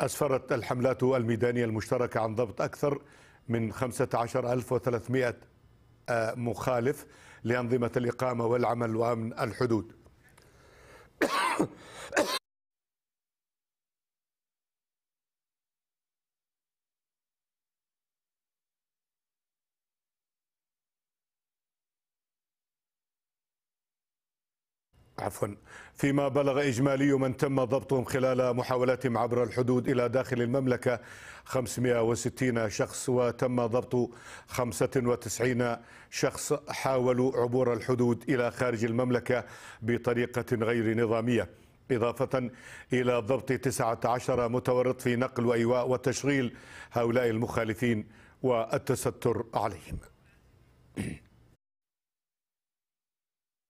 أسفرت الحملات الميدانية المشتركة عن ضبط أكثر من 15300 آه، مخالف لأنظمة الإقامة والعمل وأمن الحدود عفوا فيما بلغ إجمالي من تم ضبطهم خلال محاولاتهم عبر الحدود إلى داخل المملكة 560 شخص وتم ضبط 95 شخص حاولوا عبور الحدود إلى خارج المملكة بطريقة غير نظامية إضافة إلى ضبط 19 متورط في نقل وإيواء وتشغيل هؤلاء المخالفين والتستر عليهم